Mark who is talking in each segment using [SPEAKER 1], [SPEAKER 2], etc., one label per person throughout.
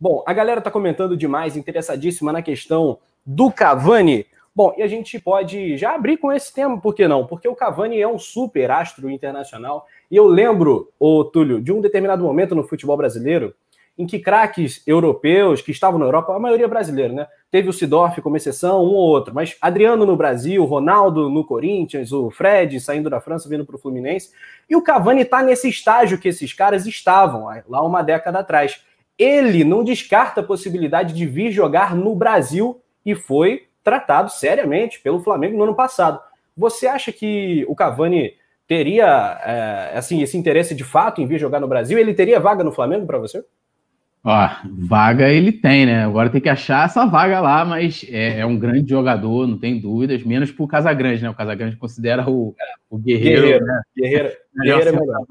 [SPEAKER 1] Bom, a galera está comentando demais, interessadíssima na questão do Cavani. Bom, e a gente pode já abrir com esse tema, por que não? Porque o Cavani é um super astro internacional. E eu lembro, ô Túlio, de um determinado momento no futebol brasileiro em que craques europeus que estavam na Europa, a maioria brasileira, né? Teve o Sidorf como exceção, um ou outro, mas Adriano no Brasil, Ronaldo no Corinthians, o Fred saindo da França, vindo para o Fluminense, e o Cavani está nesse estágio que esses caras estavam lá uma década atrás ele não descarta a possibilidade de vir jogar no Brasil e foi tratado seriamente pelo Flamengo no ano passado. Você acha que o Cavani teria é, assim esse interesse de fato em vir jogar no Brasil? Ele teria vaga no Flamengo para você?
[SPEAKER 2] Ó, vaga ele tem, né? Agora tem que achar essa vaga lá, mas é, é um grande jogador, não tem dúvidas, menos pro Casagrande, né? O Casagrande considera o, o Guerreiro. Guerreiro, né?
[SPEAKER 1] Guerreiro,
[SPEAKER 3] guerreiro é melhor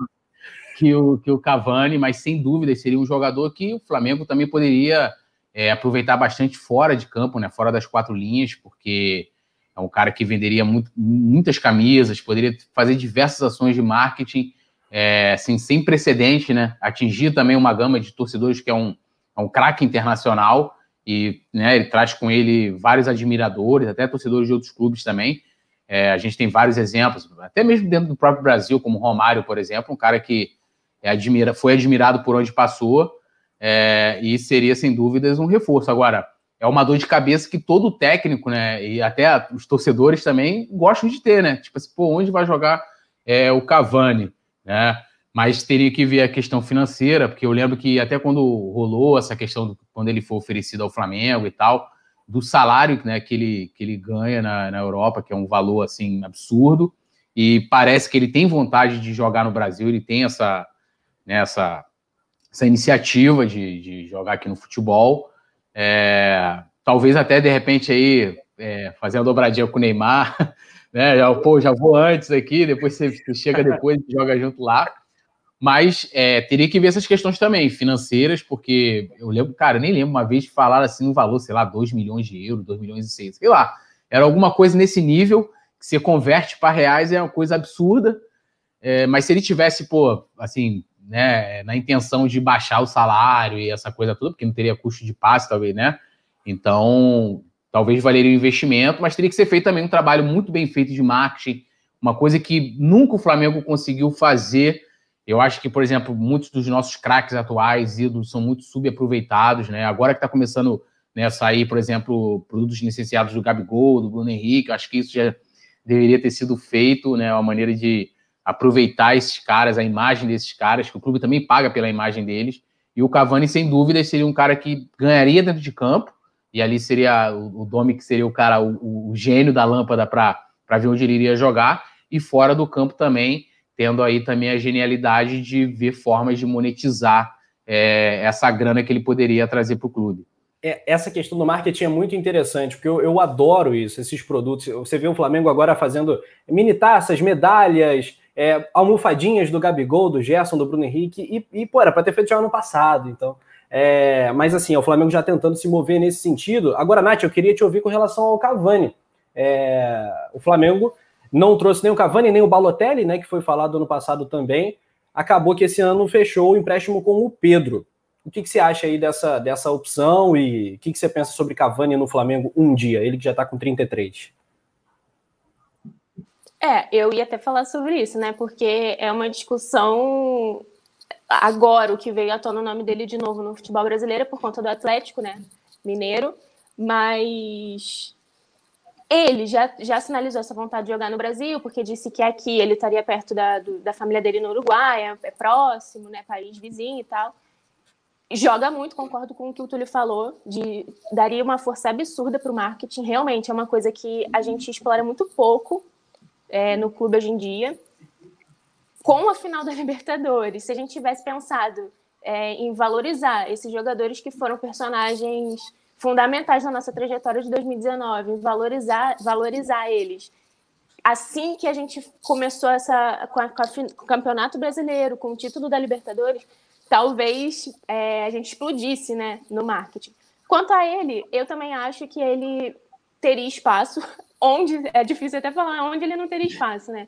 [SPEAKER 2] que o, que o Cavani, mas sem dúvida seria um jogador que o Flamengo também poderia é, aproveitar bastante fora de campo, né? Fora das quatro linhas, porque é um cara que venderia muito, muitas camisas, poderia fazer diversas ações de marketing, é, assim, sem precedente, né? Atingir também uma gama de torcedores que é um, é um craque internacional e né, ele traz com ele vários admiradores, até torcedores de outros clubes também. É, a gente tem vários exemplos, até mesmo dentro do próprio Brasil, como Romário, por exemplo, um cara que é admira, foi admirado por onde passou é, e seria, sem dúvidas, um reforço. Agora, é uma dor de cabeça que todo técnico, né, e até os torcedores também gostam de ter, né? Tipo assim, pô, onde vai jogar é, o Cavani, né? Mas teria que ver a questão financeira, porque eu lembro que até quando rolou essa questão, do, quando ele foi oferecido ao Flamengo e tal, do salário né, que, ele, que ele ganha na, na Europa, que é um valor assim absurdo, e parece que ele tem vontade de jogar no Brasil, ele tem essa, né, essa, essa iniciativa de, de jogar aqui no futebol. É, talvez até de repente aí é, fazer a dobradinha com o Neymar, né? Já, pô, já vou antes aqui, depois você, chega depois e joga junto lá. Mas é, teria que ver essas questões também, financeiras, porque eu lembro, cara, nem lembro uma vez de falar assim um valor, sei lá, 2 milhões de euros, 2 milhões e 6, sei lá. Era alguma coisa nesse nível que você converte para reais é uma coisa absurda. É, mas se ele tivesse, pô, assim, né, na intenção de baixar o salário e essa coisa toda, porque não teria custo de passe, talvez, né? Então, talvez valeria o investimento, mas teria que ser feito também um trabalho muito bem feito de marketing, uma coisa que nunca o Flamengo conseguiu fazer. Eu acho que, por exemplo, muitos dos nossos craques atuais, ídolos, são muito subaproveitados, né? Agora que está começando né, a sair, por exemplo, produtos licenciados do Gabigol, do Bruno Henrique, eu acho que isso já deveria ter sido feito, né? Uma maneira de aproveitar esses caras, a imagem desses caras, que o clube também paga pela imagem deles. E o Cavani, sem dúvida, seria um cara que ganharia dentro de campo, e ali seria o, Domi, que seria o cara, o, o gênio da lâmpada para ver onde ele iria jogar, e fora do campo também, tendo aí também a genialidade de ver formas de monetizar é, essa grana que ele poderia trazer para o clube.
[SPEAKER 1] É, essa questão do marketing é muito interessante, porque eu, eu adoro isso, esses produtos. Você vê o Flamengo agora fazendo mini taças, medalhas, é, almofadinhas do Gabigol, do Gerson, do Bruno Henrique, e, e pô, era para ter feito já ano passado, então. É, mas assim, o Flamengo já tentando se mover nesse sentido. Agora, Nath, eu queria te ouvir com relação ao Cavani. É, o Flamengo não trouxe nem o Cavani, nem o Balotelli, né, que foi falado ano passado também. Acabou que esse ano fechou o empréstimo com o Pedro. O que, que você acha aí dessa, dessa opção e o que, que você pensa sobre Cavani no Flamengo um dia, ele que já está com 33?
[SPEAKER 3] É, eu ia até falar sobre isso, né? Porque é uma discussão agora o que veio à tona o nome dele de novo no futebol brasileiro é por conta do Atlético, né? Mineiro, mas ele já, já sinalizou essa vontade de jogar no Brasil, porque disse que aqui ele estaria perto da, do, da família dele no Uruguai, é, é próximo, né? País vizinho e tal. Joga muito, concordo com o que o Túlio falou, de daria uma força absurda para o marketing. Realmente é uma coisa que a gente explora muito pouco é, no clube hoje em dia, com a final da Libertadores. Se a gente tivesse pensado é, em valorizar esses jogadores que foram personagens fundamentais na nossa trajetória de 2019, valorizar, valorizar eles. Assim que a gente começou essa, com, com, a, com o Campeonato Brasileiro, com o título da Libertadores, talvez é, a gente explodisse né, no marketing. Quanto a ele, eu também acho que ele teria espaço, onde é difícil até falar onde ele não teria espaço, né?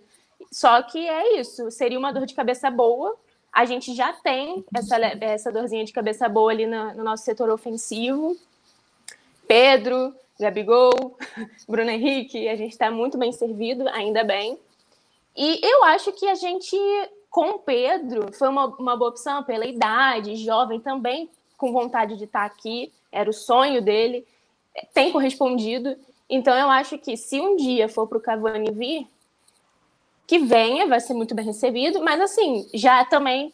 [SPEAKER 3] Só que é isso, seria uma dor de cabeça boa. A gente já tem essa, essa dorzinha de cabeça boa ali no, no nosso setor ofensivo. Pedro, Gabigol, Bruno Henrique, a gente está muito bem servido, ainda bem. E eu acho que a gente, com o Pedro, foi uma, uma boa opção pela idade, jovem também, com vontade de estar tá aqui, era o sonho dele, tem correspondido. Então eu acho que se um dia for para o Cavani vir, que venha, vai ser muito bem recebido, mas assim, já também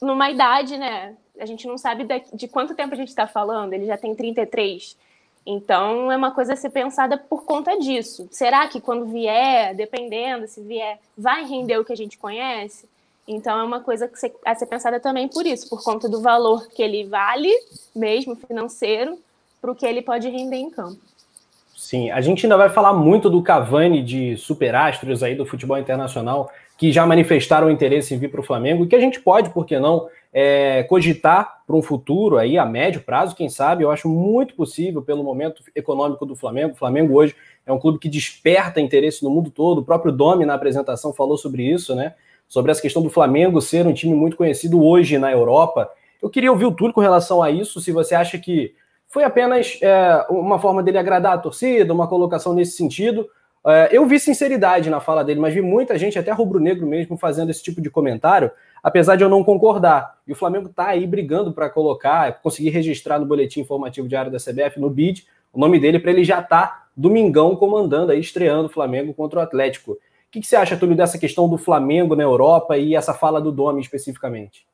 [SPEAKER 3] numa idade, né? A gente não sabe de quanto tempo a gente está falando, ele já tem 33. Então é uma coisa a ser pensada por conta disso. Será que quando vier, dependendo se vier, vai render o que a gente conhece? Então é uma coisa a ser pensada também por isso, por conta do valor que ele vale, mesmo financeiro, para o que ele pode render em campo.
[SPEAKER 1] Sim, a gente ainda vai falar muito do Cavani de superastros aí do futebol internacional que já manifestaram interesse em vir para o Flamengo e que a gente pode, por que não, é, cogitar para um futuro aí a médio prazo, quem sabe? Eu acho muito possível pelo momento econômico do Flamengo. O Flamengo hoje é um clube que desperta interesse no mundo todo. O próprio Domi na apresentação falou sobre isso, né? Sobre essa questão do Flamengo ser um time muito conhecido hoje na Europa. Eu queria ouvir o Túlio com relação a isso, se você acha que foi apenas é, uma forma dele agradar a torcida, uma colocação nesse sentido. É, eu vi sinceridade na fala dele, mas vi muita gente, até rubro-negro mesmo, fazendo esse tipo de comentário, apesar de eu não concordar. E o Flamengo está aí brigando para colocar, conseguir registrar no boletim informativo diário da CBF, no BID, o nome dele, para ele já estar tá domingão comandando aí, estreando o Flamengo contra o Atlético. O que, que você acha, Túlio, dessa questão do Flamengo na Europa e essa fala do Domi especificamente?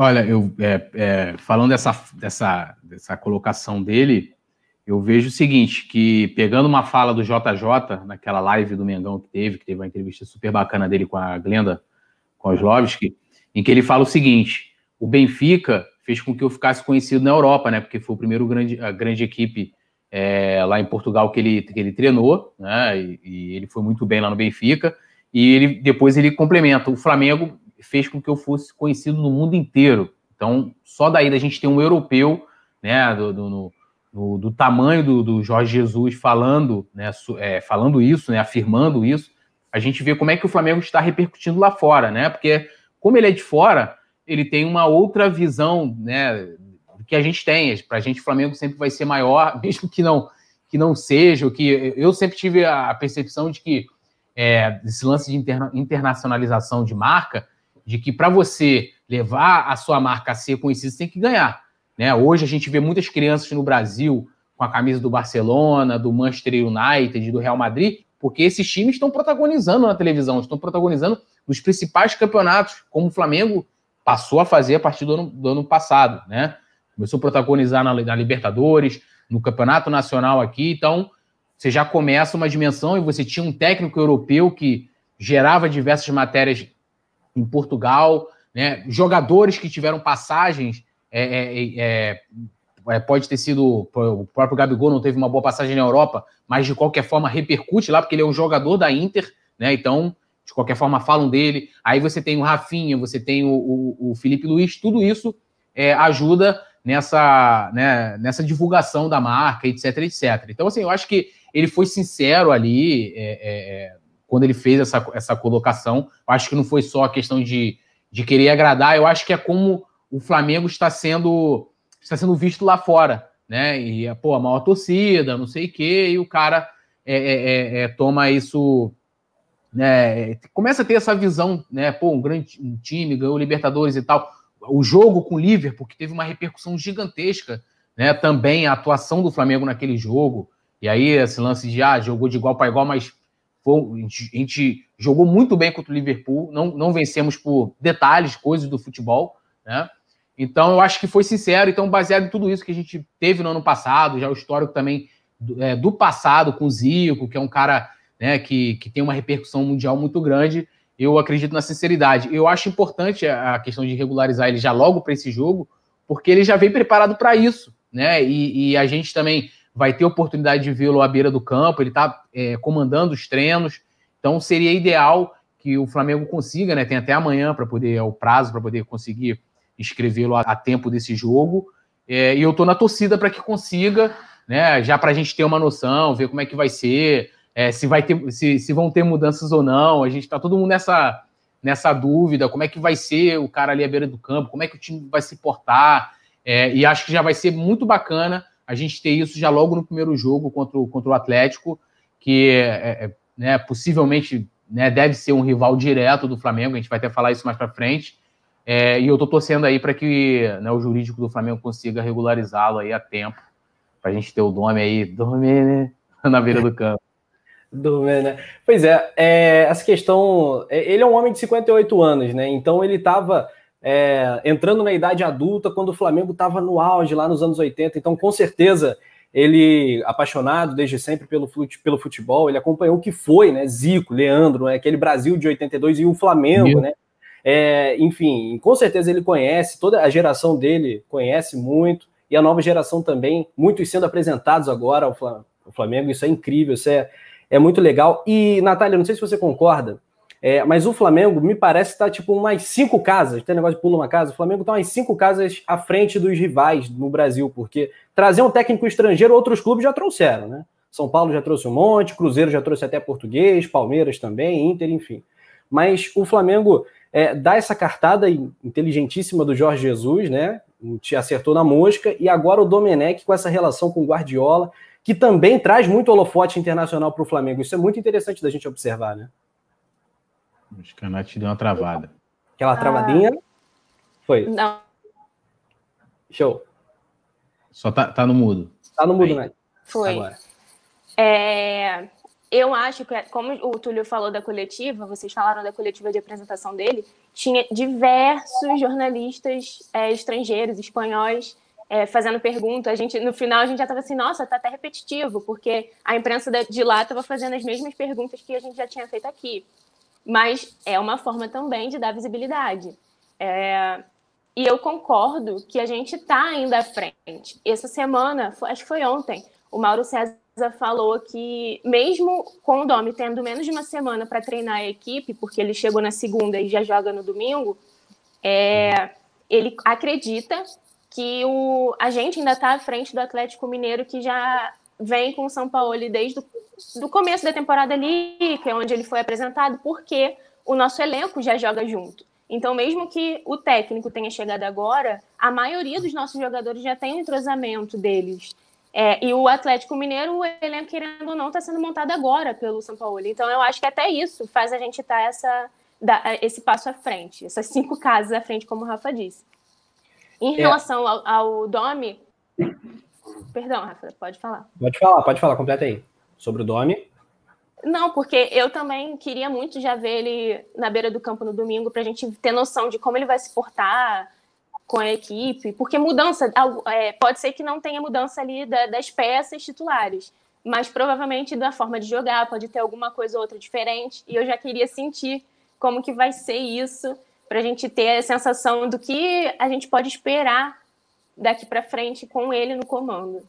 [SPEAKER 2] Olha, eu é, é, falando dessa, dessa, dessa colocação dele, eu vejo o seguinte, que pegando uma fala do JJ, naquela live do Mengão que teve, que teve uma entrevista super bacana dele com a Glenda Kozlovski, em que ele fala o seguinte, o Benfica fez com que eu ficasse conhecido na Europa, né, porque foi o primeiro grande, a grande equipe é, lá em Portugal que ele, que ele treinou, né, e, e, ele foi muito bem lá no Benfica, e ele, depois ele complementa, o Flamengo fez com que eu fosse conhecido no mundo inteiro. Então, só daí da gente ter um europeu, né, do, do, do, do tamanho do, do, Jorge Jesus falando, né, é, falando isso, né, afirmando isso, a gente vê como é que o Flamengo está repercutindo lá fora, né? Porque como ele é de fora, ele tem uma outra visão, né, do que a gente tem. Para a gente, o Flamengo sempre vai ser maior, mesmo que não que não seja, o que eu sempre tive a percepção de que é, esse lance de interna internacionalização de marca de que para você levar a sua marca a ser conhecida, você tem que ganhar. Né? Hoje a gente vê muitas crianças no Brasil com a camisa do Barcelona, do Manchester United, do Real Madrid, porque esses times estão protagonizando na televisão, estão protagonizando nos principais campeonatos, como o Flamengo passou a fazer a partir do ano, do ano passado, né? Começou a protagonizar na, na Libertadores, no Campeonato Nacional aqui, então você já começa uma dimensão e você tinha um técnico europeu que gerava diversas matérias em Portugal, né? jogadores que tiveram passagens, é, é, pode ter sido o próprio Gabigol não teve uma boa passagem na Europa, mas de qualquer forma repercute lá, porque ele é um jogador da Inter, né? então de qualquer forma falam dele. Aí você tem o Rafinha, você tem o, o, o Felipe Luiz, tudo isso ajuda nessa, né, nessa divulgação da marca, etc, etc. Então, assim, eu acho que ele foi sincero ali, é, é, quando ele fez essa, essa colocação. Eu acho que não foi só a questão de, de querer agradar, eu acho que é como o Flamengo está sendo está sendo visto lá fora, né? E é, pô, a maior torcida, não sei o quê, e o cara é, é, é, é, toma isso. Né, começa a ter essa visão, né? Pô, um grande um time, ganhou Libertadores e tal. O jogo com o Liverpool, que teve uma repercussão gigantesca, né? Também a atuação do Flamengo naquele jogo. E aí, esse lance de ah, jogou de igual para igual, mas foi, a gente jogou muito bem contra o Liverpool, não, não vencemos por detalhes, coisas do futebol, né? Então, eu acho que foi sincero. Então, baseado em tudo isso que a gente teve no ano passado, já o histórico também do, é, do passado com o Zico, que é um cara né, que, que tem uma repercussão mundial muito grande, eu acredito na sinceridade. Eu acho importante a questão de regularizar ele já logo para esse jogo, porque ele já vem preparado para isso, né? E, e, a gente também vai ter oportunidade de vê-lo à beira do campo, ele está é, comandando os treinos, então seria ideal que o Flamengo consiga, né? Tem até amanhã para poder, é o prazo para poder conseguir inscrevê-lo a, a, tempo desse jogo. É, e eu estou na torcida para que consiga, né? Já para a gente ter uma noção, ver como é que vai ser, é, se vai ter, se, se vão ter mudanças ou não. A gente está todo mundo nessa nessa dúvida, como é que vai ser o cara ali à beira do campo, como é que o time vai se portar. É, e acho que já vai ser muito bacana a gente ter isso já logo no primeiro jogo contra o, contra o Atlético, que é, é, né, possivelmente né, deve ser um rival direto do Flamengo, a gente vai até falar isso mais para frente. É, e eu estou torcendo aí para que né, o jurídico do Flamengo consiga regularizá-lo aí a tempo, para a gente ter o nome aí, né, na beira do campo.
[SPEAKER 1] né Pois é, é, essa questão. É, ele é um homem de 58 anos, né? Então ele estava é, entrando na idade adulta, quando o Flamengo estava no auge lá nos anos 80. Então, com certeza, ele, apaixonado desde sempre pelo, fute, pelo futebol, ele acompanhou o que foi, né? Zico, Leandro, né? aquele Brasil de 82 e o Flamengo, Meu. né? É, enfim, com certeza ele conhece, toda a geração dele conhece muito, e a nova geração também, muitos sendo apresentados agora ao Flamengo. Isso é incrível, isso é, é muito legal. E, Natália, não sei se você concorda, é, mas o Flamengo, me parece, está tipo umas cinco casas, tem negócio de pulo uma casa, o Flamengo está umas cinco casas à frente dos rivais no Brasil, porque trazer um técnico estrangeiro, outros clubes já trouxeram, né? São Paulo já trouxe um monte, Cruzeiro já trouxe até português, Palmeiras também, Inter, enfim. Mas o Flamengo é, dá essa cartada inteligentíssima do Jorge Jesus, né? Te acertou na mosca, e agora o Domenech com essa relação com o Guardiola, que também traz muito holofote internacional para o Flamengo. Isso é muito interessante da gente observar, né?
[SPEAKER 2] Acho que a Nath deu uma travada. Aquela ah. travadinha?
[SPEAKER 1] Foi. Não. Show. Só tá, tá no mudo. Tá no mudo, né? Nath.
[SPEAKER 3] Foi. Agora. É, eu acho que, como o Túlio falou da coletiva, vocês falaram da coletiva de apresentação dele, tinha diversos jornalistas é, estrangeiros, espanhóis, é, fazendo perguntas. A gente, no final, a gente já estava assim, nossa, tá até repetitivo, porque a imprensa de lá estava fazendo as mesmas perguntas que a gente já tinha feito aqui mas é uma forma também de dar visibilidade. É, e eu concordo que a gente está ainda à frente. Essa semana, acho que foi ontem, o Mauro César falou que, mesmo com o Domi tendo menos de uma semana para treinar a equipe, porque ele chegou na segunda e já joga no domingo, é, ele acredita que o, a gente ainda está à frente do Atlético Mineiro, que já vem com o São Paulo desde o começo da temporada ali, que é onde ele foi apresentado, porque o nosso elenco já joga junto. Então, mesmo que o técnico tenha chegado agora, a maioria dos nossos jogadores já tem o um entrosamento deles. É, e o Atlético Mineiro, o elenco, querendo ou não, está sendo montado agora pelo São Paulo. Então, eu acho que até isso faz a gente estar tá essa, esse passo à frente, essas cinco casas à frente, como o Rafa disse. Em é. relação é. ao, ao Domi, Perdão, Rafa, pode falar.
[SPEAKER 1] Pode falar, pode falar, completa aí. Sobre o Domi.
[SPEAKER 3] Não, porque eu também queria muito já ver ele na beira do campo no domingo, para a gente ter noção de como ele vai se portar com a equipe, porque mudança, é, pode ser que não tenha mudança ali das peças titulares, mas provavelmente da forma de jogar, pode ter alguma coisa ou outra diferente, e eu já queria sentir como que vai ser isso, para a gente ter a sensação do que a gente pode esperar daqui para frente com ele no comando.